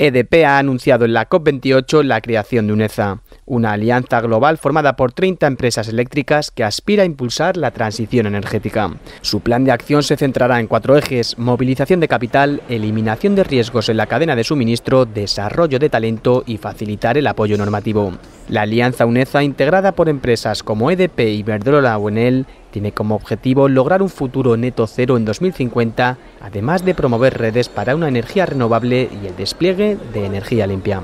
EDP ha anunciado en la COP28 la creación de UNEZA, una alianza global formada por 30 empresas eléctricas que aspira a impulsar la transición energética. Su plan de acción se centrará en cuatro ejes, movilización de capital, eliminación de riesgos en la cadena de suministro, desarrollo de talento y facilitar el apoyo normativo. La alianza UNESA, integrada por empresas como EDP, y o Enel, tiene como objetivo lograr un futuro neto cero en 2050, además de promover redes para una energía renovable y el despliegue de energía limpia.